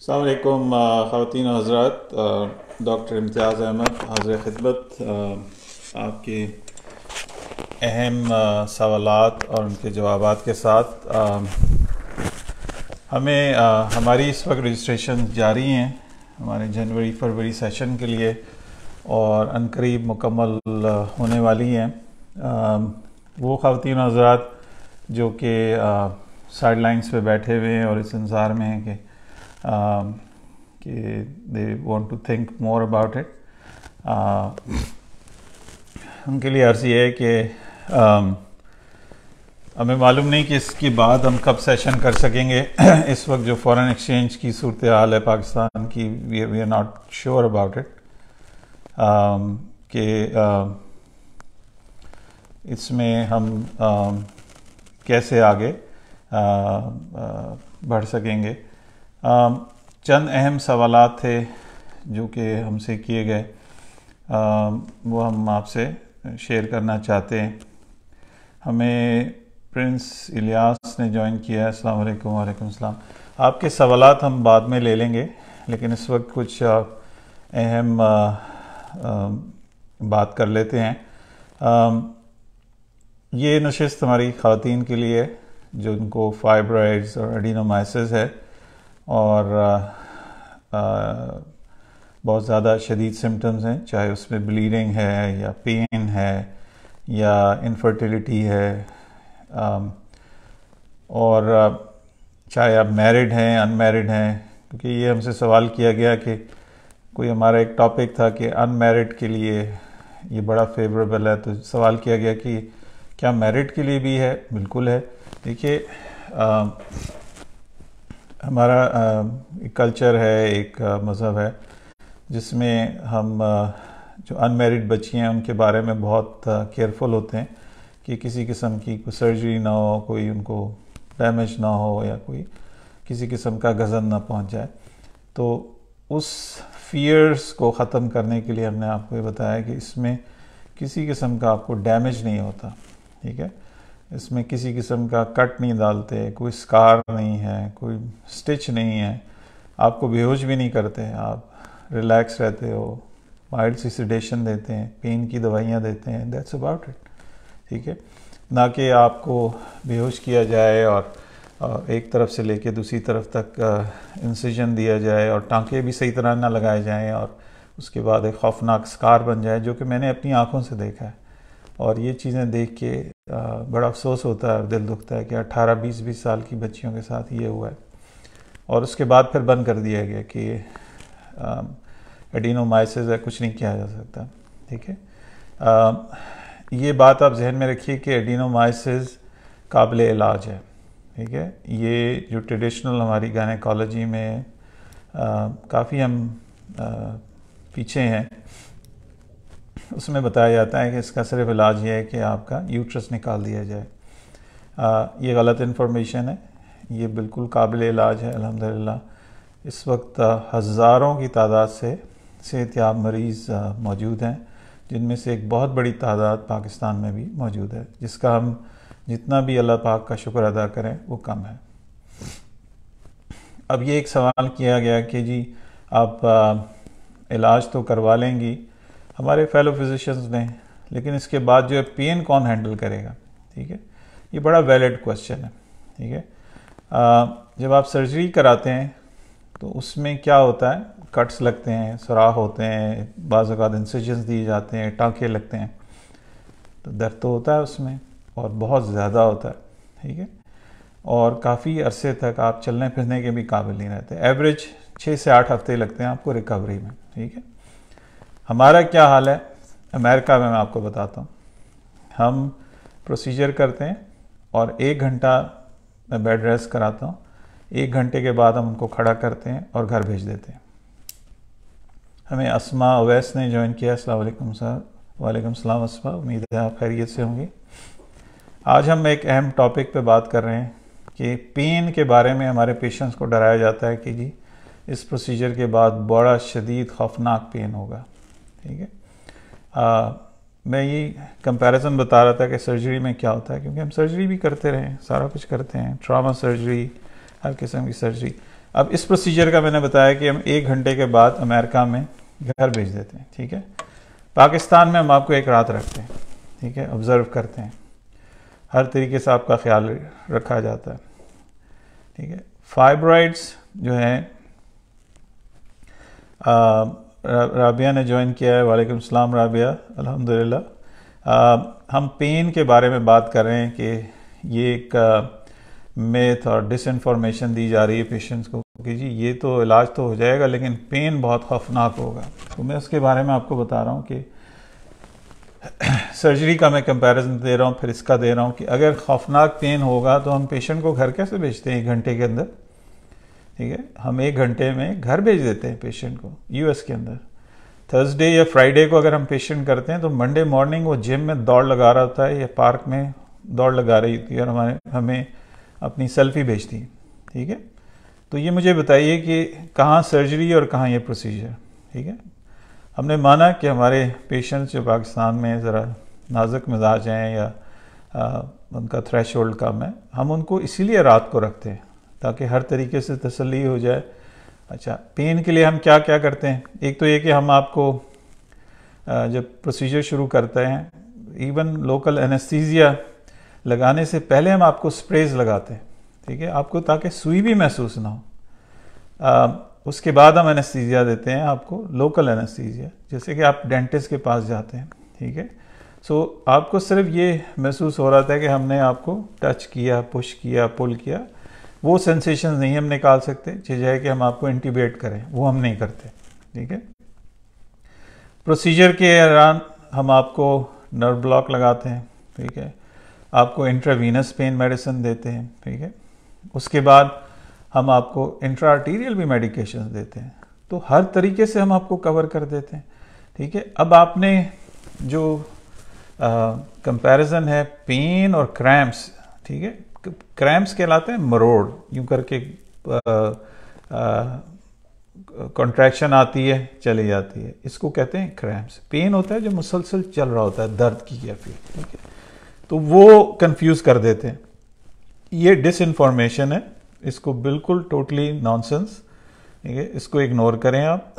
अल्लाम ख़वान हजरात डॉक्टर इम्तियाज़ अहमद हाजिर खिदमत आपके अहम uh, सवाल और उनके जवाब के साथ आ, uh, हमें आ, uh, हमारी इस वक्त रजिस्ट्रेशन जारी हैं हमारे जनवरी फरवरी सेशन के लिए और अनकरीब मुकम्मल होने वाली हैं um, वो ख़वान हजरात जो कि साइड लाइन्स पर बैठे हुए हैं और इस इंतज़ार में हैं कि कि they want to think more about it उनके लिए अर्ज़ ये है कि um, हमें मालूम नहीं कि इसके बाद हम कब सेशन कर सकेंगे इस वक्त जो फॉरेन एक्सचेंज की सूरत हाल है पाकिस्तान की we we are not sure about it कि uh, इसमें हम आ, um, कैसे आगे आ, uh, आ, uh, बढ़ सकेंगे Um, चंद अहम सवाल थे जो कि हमसे किए गए um, वो हम आपसे शेयर करना चाहते हैं हमें प्रिंस इलियास ने ज्वाइन किया है अस्सलाम वालेकुम वालेकुम आपके सवाल हम बाद में ले लेंगे लेकिन इस वक्त कुछ uh, अहम uh, um, बात कर लेते हैं आ, ये नशस्त हमारी ख़वान के लिए जो उनको फाइब्राइड्स और एडिनोमाइसिस है और uh, uh, बहुत ज़्यादा शदीद सिम्टम्स हैं चाहे उसमें ब्लीडिंग है या पेन है या इनफर्टिलिटी है um, और uh, चाहे आप मैरिड हैं अनमैरिड हैं क्योंकि ये हमसे सवाल किया गया कि कोई हमारा एक टॉपिक था कि अनमैरिड के लिए ये बड़ा फेवरेबल है तो सवाल किया गया कि क्या मैरिड के लिए भी है बिल्कुल है देखिए um, हमारा एक कल्चर है एक मज़हब है जिसमें हम जो अनमेरिड बच्ची हैं उनके बारे में बहुत केयरफुल होते हैं कि किसी किस्म की कोई सर्जरी ना हो कोई उनको डैमेज ना हो या कोई किसी किस्म का गज़न ना पहुंच जाए तो उस फियर्स को ख़त्म करने के लिए हमने आपको ये बताया कि इसमें किसी किस्म का आपको डैमेज नहीं होता ठीक है इसमें किसी किस्म का कट नहीं डालते कोई स्कार नहीं है कोई स्टिच नहीं है आपको बेहोश भी नहीं करते आप रिलैक्स रहते हो माइल्ड सी देते हैं पेन की दवाइयाँ देते हैं दैट्स अबाउट इट ठीक है ना कि आपको बेहोश किया जाए और एक तरफ से लेके दूसरी तरफ तक इंसिजन दिया जाए और टाँके भी सही तरह ना लगाए जाएं और उसके बाद एक खौफनाक स्कार बन जाए जो कि मैंने अपनी आँखों से देखा है और ये चीज़ें देख के बड़ा अफसोस होता है और दिल दुखता है कि 18 बीस बीस साल की बच्चियों के साथ ये हुआ है और उसके बाद फिर बंद कर दिया गया कि एडिनोमाइसिस है कुछ नहीं किया जा सकता ठीक है ये बात आप जहन में रखिए कि एडिनोमाइसिस काबिल इलाज है ठीक है ये जो ट्रेडिशनल हमारी गायनकोलॉजी में काफ़ी हम आ, पीछे हैं उसमें बताया जाता है कि इसका सिर्फ इलाज ये है कि आपका यूट्रस निकाल दिया जाए आ, ये गलत इन्फॉर्मेशन है ये बिल्कुल काबिल इलाज है अलहमदिल्ला इस वक्त हज़ारों की तादाद से सेहतियाब मरीज़ मौजूद हैं जिनमें से एक बहुत बड़ी तादाद पाकिस्तान में भी मौजूद है जिसका हम जितना भी अल्लाह पाक का शुक्र अदा करें वो कम है अब ये एक सवाल किया गया कि जी आप आ, इलाज तो करवा लेंगी हमारे फेलो फिजिशियंस ने लेकिन इसके बाद जो है पेन कौन हैंडल करेगा ठीक है ये बड़ा वैलिड क्वेश्चन है ठीक है जब आप सर्जरी कराते हैं तो उसमें क्या होता है कट्स लगते हैं सुराख होते हैं बाज़ात इंसर्जेंस दिए जाते हैं टाँके लगते हैं तो दर्द तो होता है उसमें और बहुत ज़्यादा होता है ठीक है और काफ़ी अरसे तक आप चलने फिरने के भी काबिल नहीं रहते एवरेज छः से आठ हफ्ते लगते हैं आपको रिकवरी में ठीक है हमारा क्या हाल है अमेरिका में मैं आपको बताता हूँ हम प्रोसीजर करते हैं और एक घंटा मैं बेड रेस्ट कराता हूँ एक घंटे के बाद हम उनको खड़ा करते हैं और घर भेज देते हैं हमें असमा अवैस ने ज्वाइन किया असलम सर वालेकुम सलाम असमा उम्मीद है आप खैरियत से होंगे आज हम एक अहम टॉपिक पे बात कर रहे हैं कि पेन के बारे में हमारे पेशेंट्स को डराया जाता है कि जी इस प्रोसीजर के बाद बड़ा शदीद खौफनाक पेन होगा ठीक है मैं ये कंपैरिजन बता रहा था कि सर्जरी में क्या होता है क्योंकि हम सर्जरी भी करते रहे सारा कुछ करते हैं ट्रामा सर्जरी हर किस्म की सर्जरी अब इस प्रोसीजर का मैंने बताया कि हम एक घंटे के बाद अमेरिका में घर भेज देते हैं ठीक है पाकिस्तान में हम आपको एक रात रखते हैं ठीक है ऑब्ज़र्व करते हैं हर तरीके से आपका ख्याल रखा जाता है ठीक है फाइब्राइड्स जो हैं राबिया ने ज्वाइन किया है वालेकुम सलाम राबिया अल्हम्दुलिल्लाह हम पेन के बारे में बात कर रहे हैं कि ये एक मेथ और डिसइंफॉर्मेशन दी जा रही है पेशेंट्स को कि जी ये तो इलाज तो हो जाएगा लेकिन पेन बहुत खौफनाक होगा तो मैं उसके बारे में आपको बता रहा हूँ कि सर्जरी का मैं कंपैरिजन दे रहा हूँ फिर इसका दे रहा हूँ कि अगर खौफनाक पेन होगा तो हम पेशेंट को घर कैसे भेजते हैं एक घंटे के अंदर ठीक है हम एक घंटे में घर भेज देते हैं पेशेंट को यूएस के अंदर थर्सडे या फ्राइडे को अगर हम पेशेंट करते हैं तो मंडे मॉर्निंग वो जिम में दौड़ लगा रहा होता है या पार्क में दौड़ लगा रही होती है और हमारे हमें अपनी सेल्फी भेजती है ठीक है तो ये मुझे बताइए कि कहाँ सर्जरी और कहाँ ये प्रोसीजर ठीक है हमने माना कि हमारे पेशेंट्स जो पाकिस्तान में ज़रा नाजुक मिजाज हैं या आ, उनका थ्रेश होल्ड कम है हम उनको इसीलिए रात को रखते हैं ताकि हर तरीके से तसली हो जाए अच्छा पेन के लिए हम क्या क्या करते हैं एक तो ये कि हम आपको जब प्रोसीजर शुरू करते हैं इवन लोकल एनेस्थीजिया लगाने से पहले हम आपको स्प्रेज लगाते हैं ठीक है आपको ताकि सुई भी महसूस ना हो आ, उसके बाद हम एनेस्थीजिया देते हैं आपको लोकल एनेस्थीजिया जैसे कि आप डेंटिस्ट के पास जाते हैं ठीक है सो आपको सिर्फ ये महसूस हो रहा था कि हमने आपको टच किया पुश किया पुल किया वो सेंसेशन नहीं हम निकाल सकते चीज़ है कि हम आपको इंटीबेट करें वो हम नहीं करते ठीक है प्रोसीजर के दौरान हम आपको नर्व ब्लॉक लगाते हैं ठीक है आपको इंट्रावीनस पेन मेडिसिन देते हैं ठीक है उसके बाद हम आपको इंट्रा आर्टीरियल भी मेडिकेशन देते हैं तो हर तरीके से हम आपको कवर कर देते हैं ठीक है अब आपने जो कंपैरिजन है पेन और क्रैम्प्स ठीक है क्रैम्स कहलाते हैं मरोड़ यूं करके कॉन्ट्रैक्शन आती है चली जाती है इसको कहते हैं क्रैम्स पेन होता है जो मुसलसल चल रहा होता है दर्द की कैफियत ठीक है तो वो कंफ्यूज कर देते हैं ये डिस इंफॉर्मेशन है इसको बिल्कुल टोटली नॉनसेंस ठीक है इसको इग्नोर करें आप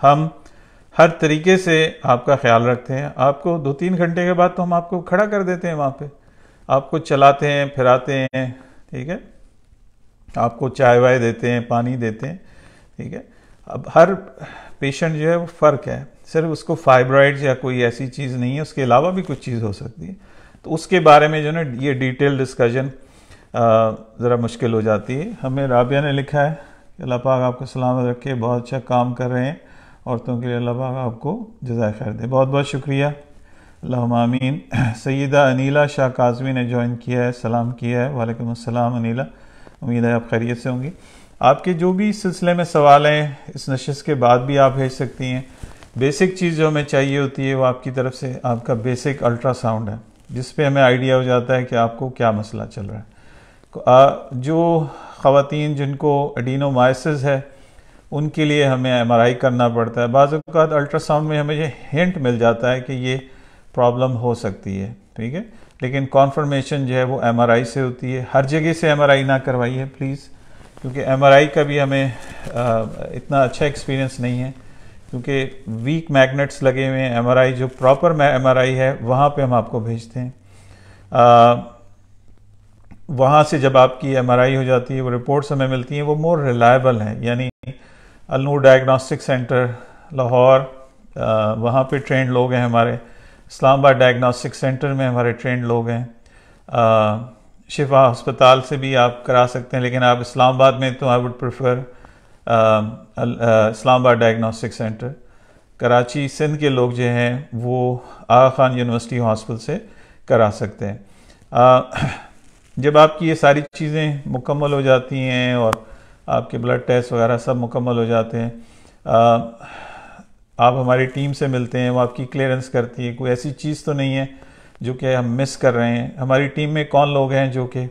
हम हर तरीके से आपका ख्याल रखते हैं आपको दो तीन घंटे के बाद तो हम आपको खड़ा कर देते हैं वहाँ पे आपको चलाते हैं फिराते हैं ठीक है आपको चाय वाय देते हैं पानी देते हैं ठीक है अब हर पेशेंट जो है वो फ़र्क है सिर्फ उसको फाइब्रॉइड्स या कोई ऐसी चीज़ नहीं है उसके अलावा भी कुछ चीज़ हो सकती है तो उसके बारे में जो है ये डिटेल डिस्कशन ज़रा मुश्किल हो जाती है हमें राबिया ने लिखा है कि अल्लाह पाक आपको सलामत रखे बहुत अच्छा काम कर रहे हैं औरतों के लिए अल्लाह पाक आपको जजाय खैर दे बहुत बहुत शुक्रिया लहमामीन सईदा अनीला शाह काजमी ने ज्वाइन किया है सलाम किया है वालेकुम अस्सलाम अनीला उम्मीद है आप खैरियत से होंगी आपके जो भी सिलसिले में सवाल हैं इस नशस्त के बाद भी आप भेज सकती हैं बेसिक चीज़ जो हमें चाहिए होती है वो आपकी तरफ से आपका बेसिक अल्ट्रासाउंड है जिस पे हमें आइडिया हो जाता है कि आपको क्या मसला चल रहा है जो ख़वातीन जिनको एडीनोमाइसिस है उनके लिए हमें एमआरआई करना पड़ता है बाज़ात अल्ट्रासाउंड में हमें ये हिंट मिल जाता है कि ये प्रॉब्लम हो सकती है ठीक है लेकिन कॉन्फर्मेशन जो है वो एमआरआई से होती है हर जगह से एमआरआई ना करवाइए प्लीज़ क्योंकि एमआरआई का भी हमें आ, इतना अच्छा एक्सपीरियंस नहीं है क्योंकि वीक मैग्नेट्स लगे हुए हैं एमआरआई जो प्रॉपर एमआरआई है वहाँ पे हम आपको भेजते हैं वहाँ से जब आपकी एमआरआई हो जाती है वो रिपोर्ट्स हमें मिलती हैं वो मोर रिलायबल हैं यानी अलनूर डायग्नोस्टिक सेंटर लाहौर वहाँ पे ट्रेंड लोग हैं हमारे इस्लामाबाद डायग्नोस्टिक सेंटर में हमारे ट्रेंड लोग हैं शिफा हस्पताल से भी आप करा सकते हैं लेकिन आप इस्लामाबाद में तो I would prefer Islamabad diagnostic centre Karachi Sindh के लोग जो हैं वो आगा खान यूनिवर्सिटी हॉस्पिटल से करा सकते हैं आ, जब आपकी ये सारी चीज़ें मुकम्मल हो जाती हैं और आपके ब्लड टेस्ट वगैरह सब मुकम्मल हो जाते हैं आ, आप हमारी टीम से मिलते हैं वो आपकी क्लियरेंस करती है कोई ऐसी चीज़ तो नहीं है जो कि हम मिस कर रहे हैं हमारी टीम में कौन लोग हैं जो कि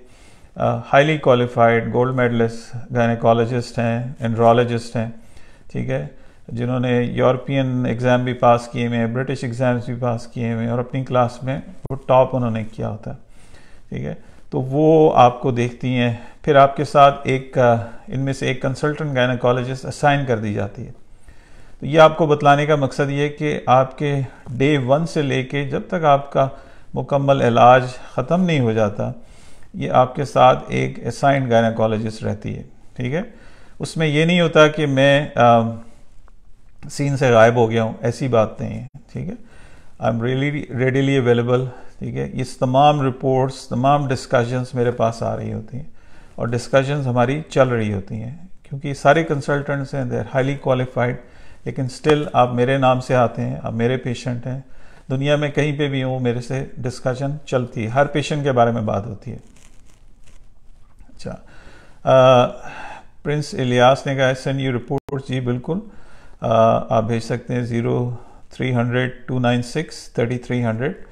highly qualified gold medalist gynaecologist हैं एंड्रोलॉजिस्ट हैं ठीक है जिन्होंने यूरोपियन एग्ज़ाम भी पास किए हुए हैं ब्रिटिश एग्ज़ाम्स भी पास किए हुए हैं और अपनी क्लास में वो टॉप उन्होंने किया होता है ठीक है तो वो आपको देखती हैं फिर आपके साथ एक इनमें से एक कंसल्टेंट गायनाकोलॉजिस्ट असाइन कर दी जाती है तो ये आपको बतलाने का मकसद ये कि आपके डे वन से लेके जब तक आपका मुकम्मल इलाज ख़त्म नहीं हो जाता ये आपके साथ एक असाइंड गायनाकोलॉजिस्ट रहती है ठीक है उसमें ये नहीं होता कि मैं आ, सीन से गायब हो गया हूँ ऐसी बात नहीं है ठीक है I am really readily available ठीक है इस तमाम रिपोर्ट्स तमाम डिस्कशंस मेरे पास आ रही होती हैं और डिस्कशंस हमारी चल रही होती हैं क्योंकि सारे कंसल्टेंट्स हैं देर हाईली क्वालिफाइड लेकिन स्टिल आप मेरे नाम से आते हैं आप मेरे पेशेंट हैं दुनिया में कहीं पे भी हूँ मेरे से डिस्कशन चलती है हर पेशेंट के बारे में बात होती है अच्छा प्रिंस इलियास ने कहा सेंड यू रिपोर्ट जी बिल्कुल आ, आप भेज सकते हैं zero three hundred two nine six thirty three hundred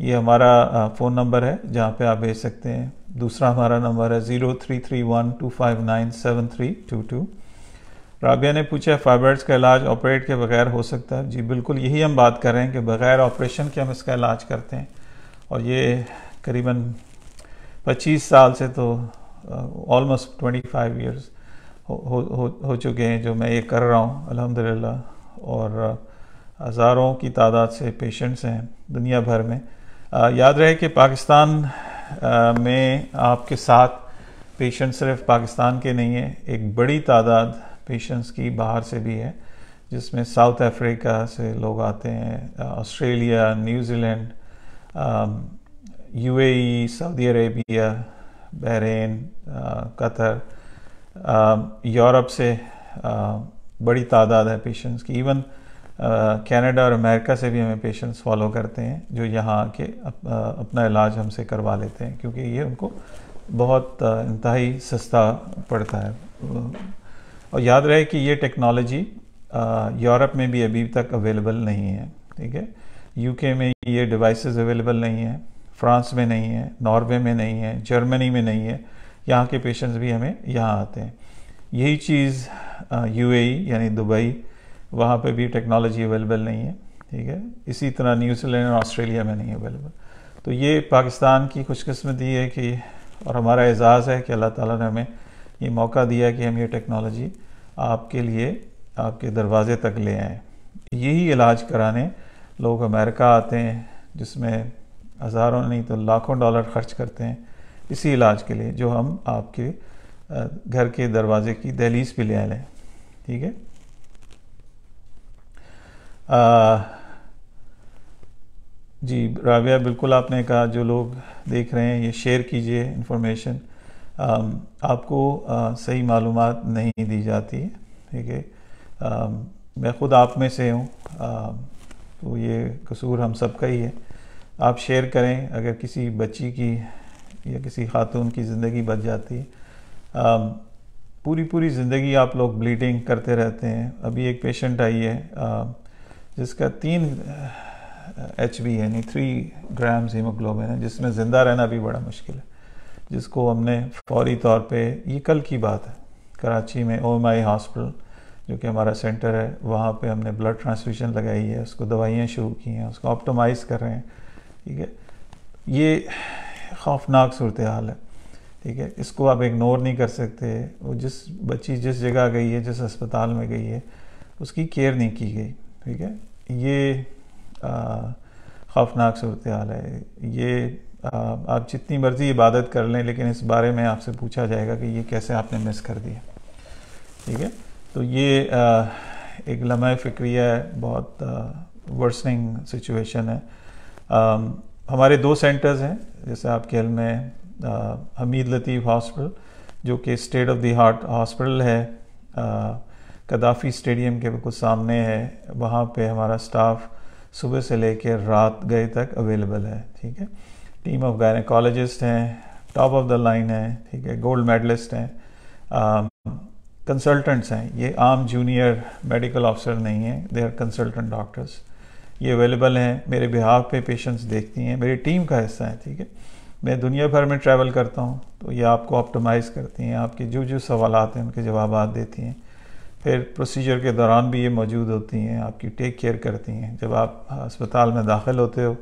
ये हमारा फ़ोन नंबर है जहाँ पे आप भेज सकते हैं दूसरा हमारा नंबर है zero three three one two five nine seven three two two Rabia ने पूछा फाइबर्स का इलाज ऑपरेट के बगैर हो सकता है जी बिल्कुल यही हम बात कर रहे हैं कि बग़ैर ऑपरेशन के हम इसका इलाज करते हैं और ये करीबन 25 साल से तो ऑलमोस्ट 25 फाइव हो, हो, हो चुके हैं जो मैं ये कर रहा हूँ अल्हम्दुलिल्लाह और हज़ारों की तादाद से पेशेंट्स हैं दुनिया भर में आ, याद रहे कि पाकिस्तान आ, में आपके साथ पेशेंट सिर्फ पाकिस्तान के नहीं हैं एक बड़ी तादाद पेशेंट्स की बाहर से भी है जिसमें साउथ अफ्रीका से लोग आते हैं Australia New Zealand UAE Saudi Arabia Bahrain Qatar Europe से आ, बड़ी तादाद है पेशेंट्स की इवन कनाडा और अमेरिका से भी हमें पेशेंट्स फॉलो करते हैं जो यहाँ आके अप, अपना इलाज हमसे करवा लेते हैं क्योंकि ये उनको बहुत इंतहाई सस्ता पड़ता है और याद रहे कि ये टेक्नोलॉजी यूरोप में भी अभी तक अवेलेबल नहीं है ठीक है यूके में ये डिवाइसेस अवेलेबल नहीं है फ्रांस में नहीं है नॉर्वे में नहीं है जर्मनी में नहीं है यहाँ के पेशेंट्स भी हमें यहाँ आते हैं यही चीज़ यूएई e, यानी दुबई वहाँ पे भी टेक्नोलॉजी अवेलेबल नहीं है ठीक है इसी तरह न्यूजीलैंड और ऑस्ट्रेलिया में नहीं अवेलेबल तो ये पाकिस्तान की खुशकस्मती है कि और हमारा एजाज़ है कि अल्लाह ताला ने हमें ये मौका दिया कि हम ये टेक्नोलॉजी आपके लिए आपके दरवाजे तक ले आएँ यही इलाज कराने लोग अमेरिका आते हैं जिसमें हज़ारों नहीं तो लाखों डॉलर खर्च करते हैं इसी इलाज के लिए जो हम आपके घर के दरवाजे की दहलीज पे ले लें ठीक है जी राबिया बिल्कुल आपने कहा जो लोग देख रहे हैं ये शेयर कीजिए इन्फॉर्मेशन Um, आपको uh, सही मालूम नहीं दी जाती है ठीक है um, मैं ख़ुद आप में से हूँ um, तो ये कसूर हम सब का ही है आप शेयर करें अगर किसी बच्ची की या किसी खातून की ज़िंदगी बच जाती है पूरी पूरी ज़िंदगी आप लोग ब्लीडिंग करते रहते हैं अभी एक पेशेंट आई है जिसका तीन एच uh, बी यानी थ्री ग्राम्स हीमोग्लोबिन है जिसमें ज़िंदा रहना भी बड़ा मुश्किल है जिसको हमने फौरी तौर पे ये कल की बात है कराची में ओ हॉस्पिटल जो कि हमारा सेंटर है वहाँ पे हमने ब्लड ट्रांसफ्यूजन लगाई है उसको दवाइयाँ शुरू की हैं उसको ऑप्टोमाइज़ कर रहे हैं ठीक है ये खौफनाक सूरत हाल है ठीक है इसको आप इग्नोर नहीं कर सकते वो जिस बच्ची जिस जगह गई है जिस अस्पताल में गई है उसकी केयर नहीं की गई ठीक है ये खौफनाक सूरत हाल है ये आप जितनी मर्ज़ी इबादत कर लें लेकिन इस बारे में आपसे पूछा जाएगा कि ये कैसे आपने मिस कर दिया ठीक है तो ये आ, एक लम्हा फिक्रिया है बहुत वर्सनिंग सिचुएशन है आ, हमारे दो सेंटर्स हैं जैसे आपके हल में आ, हमीद लतीफ़ हॉस्पिटल जो कि state of the heart hospital है कदाफ़ी स्टेडियम के बिल्कुल सामने है वहाँ पे हमारा स्टाफ सुबह से लेकर रात गए तक अवेलेबल है ठीक है टीम ऑफ गायनकोलॉजिस्ट हैं टॉप ऑफ द लाइन है ठीक है गोल्ड मेडलिस्ट हैं कंसल्टेंट्स um, हैं ये आम जूनियर मेडिकल ऑफिसर नहीं हैं दे आर कंसल्टेंट डॉक्टर्स ये अवेलेबल हैं मेरे बिहाव पे पेशेंट्स देखती हैं मेरी टीम का हिस्सा है ठीक है मैं दुनिया भर में ट्रैवल करता हूँ तो ये आपको ऑप्टोमाइज़ करती हैं आपके जो जो सवाल हैं उनके जवाब देती हैं फिर प्रोसीजर के दौरान भी ये मौजूद होती हैं आपकी टेक केयर करती हैं जब आप अस्पताल में दाखिल होते हो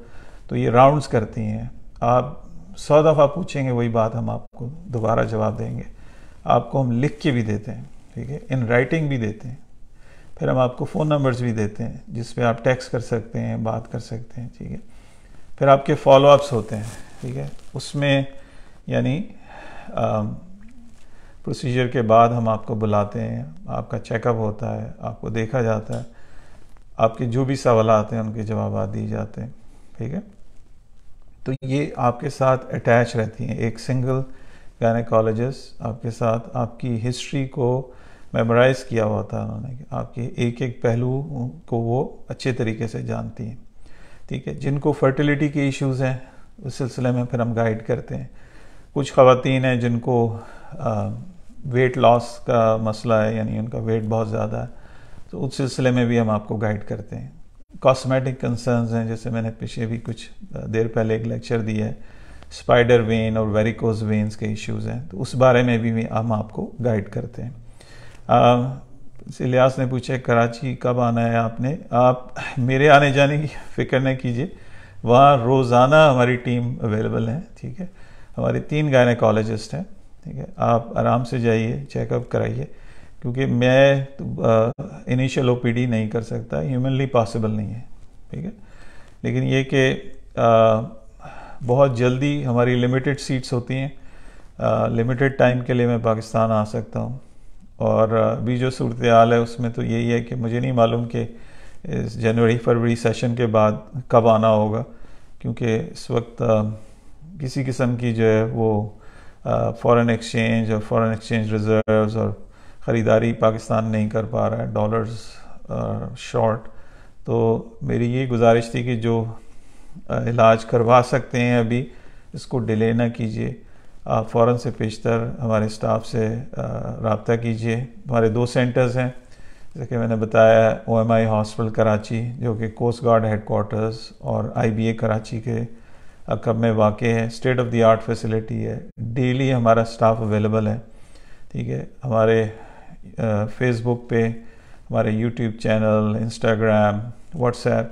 तो ये राउंड्स करती हैं आप सौ दफ़ा पूछेंगे वही बात हम आपको दोबारा जवाब देंगे आपको हम लिख के भी देते हैं ठीक है इन राइटिंग भी देते हैं फिर हम आपको फ़ोन नंबर्स भी देते हैं जिस पे आप टैक्स कर सकते हैं बात कर सकते हैं ठीक है फिर आपके फॉलोअप्स होते हैं ठीक है उसमें यानी प्रोसीजर के बाद हम आपको बुलाते हैं आपका चेकअप होता है आपको देखा जाता है आपके जो भी सवाल आते हैं उनके जवाब दिए जाते हैं ठीक है तो ये आपके साथ अटैच रहती हैं एक सिंगल गायनकोलॉजिस्ट आपके साथ आपकी हिस्ट्री को मेमोराइज़ किया हुआ था उन्होंने आपके एक एक पहलू को वो अच्छे तरीके से जानती हैं ठीक है जिनको फर्टिलिटी के इश्यूज़ हैं उस सिलसिले में फिर हम गाइड करते हैं कुछ खातन हैं जिनको आ, वेट लॉस का मसला है यानी उनका वेट बहुत ज़्यादा है तो उस सिलसिले में भी हम आपको गाइड करते हैं कॉस्मेटिक कंसर्न्स हैं जैसे मैंने पीछे भी कुछ देर पहले एक लेक्चर दिया है स्पाइडर वेन और वेरिकोज वेन्स के इश्यूज़ हैं तो उस बारे में भी हम आपको गाइड करते हैं इलियास ने पूछा कराची कब आना है आपने आप मेरे आने जाने की फिक्र न कीजिए वहाँ रोज़ाना हमारी टीम अवेलेबल है ठीक है हमारे तीन गायने हैं ठीक है आप आराम से जाइए चेकअप कराइए क्योंकि मैं इनिशियल ओ नहीं कर सकता ह्यूमनली पॉसिबल नहीं है ठीक है लेकिन ये कि बहुत जल्दी हमारी लिमिटेड सीट्स होती हैं लिमिटेड टाइम के लिए मैं पाकिस्तान आ सकता हूँ और अभी जो सूरत हाल है उसमें तो यही है कि मुझे नहीं मालूम कि इस जनवरी फरवरी सेशन के बाद कब आना होगा क्योंकि इस वक्त किसी किस्म की जो है वो फ़ॉरेन एक्सचेंज और फ़ॉरेन एक्सचेंज रिज़र्व्स और ख़रीदारी पाकिस्तान नहीं कर पा रहा है डॉलर्स शॉर्ट uh, तो मेरी ये गुजारिश थी कि जो uh, इलाज करवा सकते हैं अभी इसको डिले ना कीजिए आप फ़ौर से पेशतर हमारे स्टाफ से uh, रबता कीजिए हमारे दो सेंटर्स हैं जैसे कि मैंने बताया O M I hospital Karachi जो कि कोस्ट गार्ड हेड कोार्टर्स और आई बी ए कराची के अकब में वाक़ है state of the art facility है डेली हमारा स्टाफ अवेलेबल है ठीक है हमारे फेसबुक पे हमारे YouTube channel Instagram WhatsApp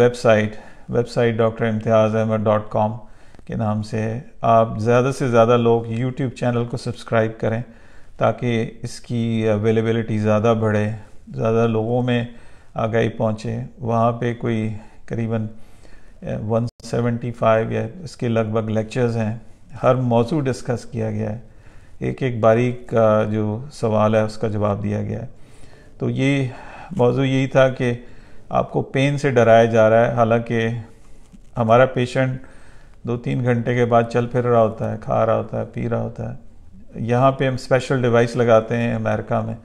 website website doctor Imtiaz Ahmad dot com के नाम से है आप ज़्यादा से ज़्यादा लोग यूट्यूब चैनल को सब्सक्राइब करें ताकि इसकी अवेलेबिलिटी ज़्यादा बढ़े ज़्यादा लोगों में आगाही पहुँचे वहाँ पे कोई करीबन 175 या इसके लगभग लेक्चर्स हैं हर मौजू डिस्कस किया गया है एक एक बारीक का जो सवाल है उसका जवाब दिया गया है तो ये मौजू यही था कि आपको पेन से डराया जा रहा है हालांकि हमारा पेशेंट दो तीन घंटे के बाद चल फिर रहा होता है खा रहा होता है पी रहा होता है यहाँ पे हम स्पेशल डिवाइस लगाते हैं अमेरिका में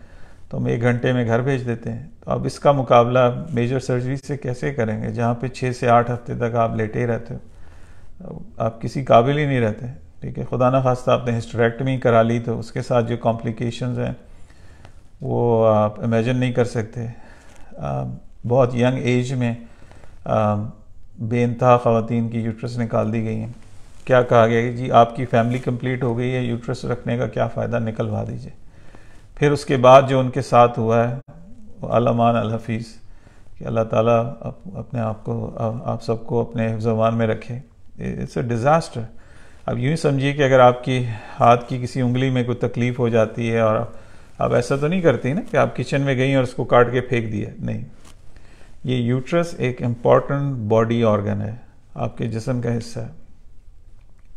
तो हम एक घंटे में घर भेज देते हैं तो अब इसका मुकाबला मेजर सर्जरी से कैसे करेंगे जहाँ पे छः से आठ हफ्ते तक आप लेटे ही रहते हो आप किसी काबिल ही नहीं रहते ठीक है खुदा न खास्ता आपने हिस्टोरेक्टमी करा ली तो उसके साथ जो कॉम्प्लिकेशंस हैं वो आप इमेजन नहीं कर सकते आ, बहुत यंग एज में इनतहा ख़वान की यूट्रस निकाल दी गई हैं क्या कहा गया कि जी आपकी फैमिली कंप्लीट हो गई है यूट्रस रखने का क्या फ़ायदा निकलवा दीजिए फिर उसके बाद जो उनके साथ हुआ है अलमान अलहफीज़ कि अल्लाह ताला अप, अपने आप को आप सबको अपने जबान में रखे इट्स अ डिज़ास्टर अब यूँ समझिए कि अगर आपकी हाथ की किसी उंगली में कोई तकलीफ़ हो जाती है और आप ऐसा तो नहीं करती ना कि आप किचन में गई और उसको काट के फेंक दिए नहीं ये यूट्रस एक इम्पॉर्टेंट बॉडी ऑर्गन है आपके जिसम का हिस्सा है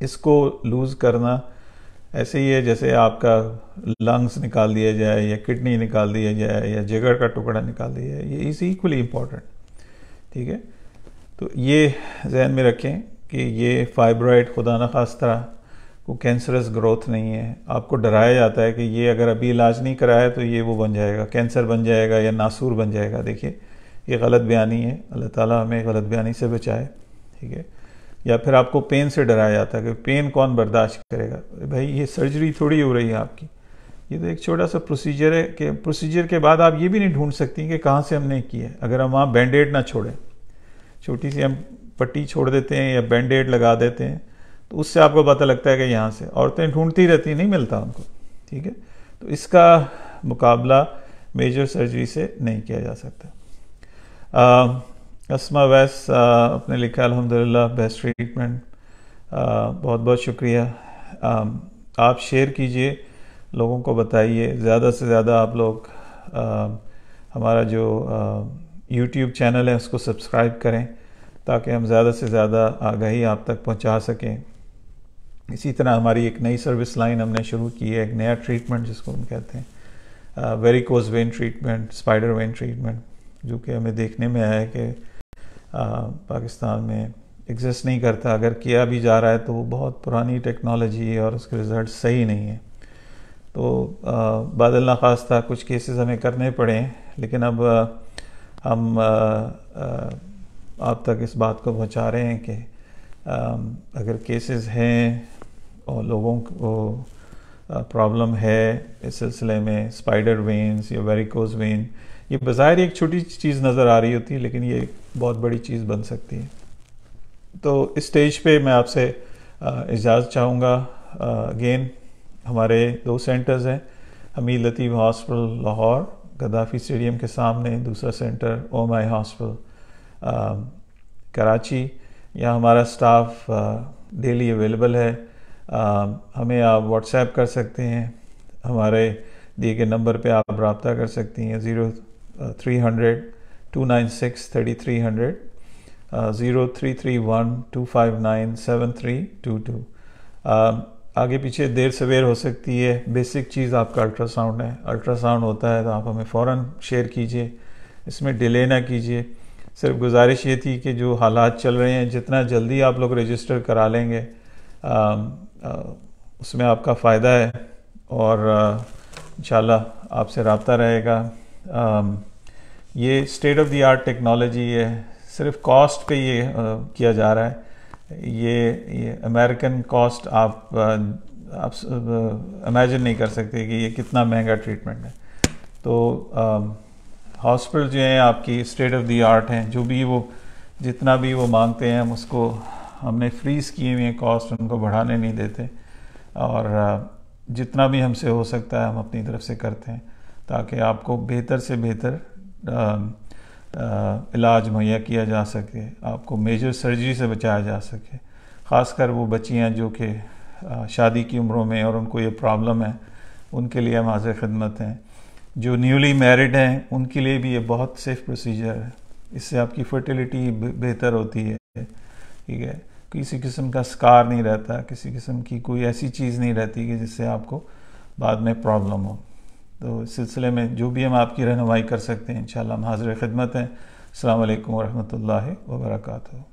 इसको लूज़ करना ऐसे ही है जैसे आपका लंग्स निकाल दिया जाए या किडनी निकाल दिया जाए या जिगर का टुकड़ा निकाल दिया जाए ये इज इक्वली इम्पॉर्टेंट ठीक है तो ये जहन में रखें कि ये फाइब्रॉइड खुदा न खास्ता को कैंसरस ग्रोथ नहीं है आपको डराया जाता है कि ये अगर अभी इलाज नहीं कराया तो ये वो बन जाएगा कैंसर बन जाएगा या नासूर बन जाएगा देखिए ये गलत बयानी है अल्लाह ताला हमें गलत बयानी से बचाए ठीक है या फिर आपको पेन से डराया जाता है कि पेन कौन बर्दाश्त करेगा भाई ये सर्जरी थोड़ी हो रही है आपकी ये तो एक छोटा सा प्रोसीजर है कि प्रोसीजर के बाद आप ये भी नहीं ढूंढ सकती कि कहाँ से हमने किया है अगर हम वहाँ बैंडेड ना छोड़ें छोटी सी हम पट्टी छोड़ देते हैं या बैंडेड लगा देते हैं तो उससे आपको पता लगता है कि यहाँ से औरतें ढूंढती रहती नहीं मिलता उनको ठीक है तो इसका मुकाबला मेजर सर्जरी से नहीं किया जा सकता असमा वैस अपने लिखा अलहमदिल्ला बेस्ट ट्रीटमेंट बहुत बहुत शुक्रिया आ, आप शेयर कीजिए लोगों को बताइए ज़्यादा से ज़्यादा आप लोग आ, हमारा जो यूट्यूब चैनल है उसको सब्सक्राइब करें ताकि हम ज़्यादा से ज़्यादा आगाही आप तक पहुंचा सकें इसी तरह हमारी एक नई सर्विस लाइन हमने शुरू की है एक नया ट्रीटमेंट जिसको हम कहते हैं varicose vein treatment spider vein treatment जो कि हमें देखने में आया है कि पाकिस्तान में एग्जिस्ट नहीं करता अगर किया भी जा रहा है तो वो बहुत पुरानी टेक्नोलॉजी है और उसके रिज़ल्ट सही नहीं है तो बादल नाखास्ता कुछ केसेस हमें करने पड़े लेकिन अब हम आ, आ, आप तक इस बात को पहुंचा रहे हैं कि अगर केसेस हैं और लोगों को प्रॉब्लम है इस सिलसिले में स्पाइडर वेन्स या वेरिकोज वेन ये बाहर एक छोटी चीज़ नज़र आ रही होती है लेकिन ये बहुत बड़ी चीज़ बन सकती है तो इस स्टेज पे मैं आपसे इजाज़त चाहूँगा अगेन हमारे दो सेंटर्स हैं Hamid Latif hospital Lahore Gaddafi stadium के सामने दूसरा centre Om eye hospital Karachi या हमारा स्टाफ डेली अवेलेबल है हमें आप व्हाट्सएप कर सकते हैं हमारे दिए गए नंबर पे आप रबता कर सकती हैं zero three hundred two nine six thirty three hundred zero three three one two five nine seven three two two आगे पीछे देर सवेर हो सकती है बेसिक चीज़ आपका अल्ट्रासाउंड है अल्ट्रासाउंड होता है तो आप हमें फ़ौर शेयर कीजिए इसमें डिले ना कीजिए सिर्फ गुजारिश ये थी कि जो हालात चल रहे हैं जितना जल्दी आप लोग रजिस्टर करा लेंगे आ, आ, उसमें आपका फ़ायदा है और इन आपसे रबता रहेगा ये state of the art technology है सिर्फ कॉस्ट पे ये आ, किया जा रहा है ये ये अमेरिकन कॉस्ट आप आप इमेजिन नहीं कर सकते कि ये कितना महंगा ट्रीटमेंट है तो आ, हॉस्पिटल जो हैं आपकी स्टेट ऑफ दी आर्ट हैं जो भी वो जितना भी वो मांगते हैं हम उसको हमने फ्रीज किए हुए हैं कॉस्ट उनको बढ़ाने नहीं देते और जितना भी हमसे हो सकता है हम अपनी तरफ से करते हैं ताकि आपको बेहतर से बेहतर इलाज मुहैया किया जा सके आपको मेजर सर्जरी से बचाया जा सके ख़ासकर वो बच्चियाँ जो कि शादी की उम्रों में और उनको ये प्रॉब्लम है उनके लिए हम हाजिर खदमत हैं जो न्यूली मैरिड हैं उनके लिए भी ये बहुत सेफ प्रोसीजर है इससे आपकी फर्टिलिटी बेहतर होती है ठीक है किसी किस्म का स्कार नहीं रहता किसी किस्म की कोई ऐसी चीज़ नहीं रहती कि जिससे आपको बाद में प्रॉब्लम हो तो इस सिलसिले में जो भी हम आपकी रहनमाई कर सकते हैं इन हम हाजिर खिदमत हैं अल्लाम वरहमल वर्का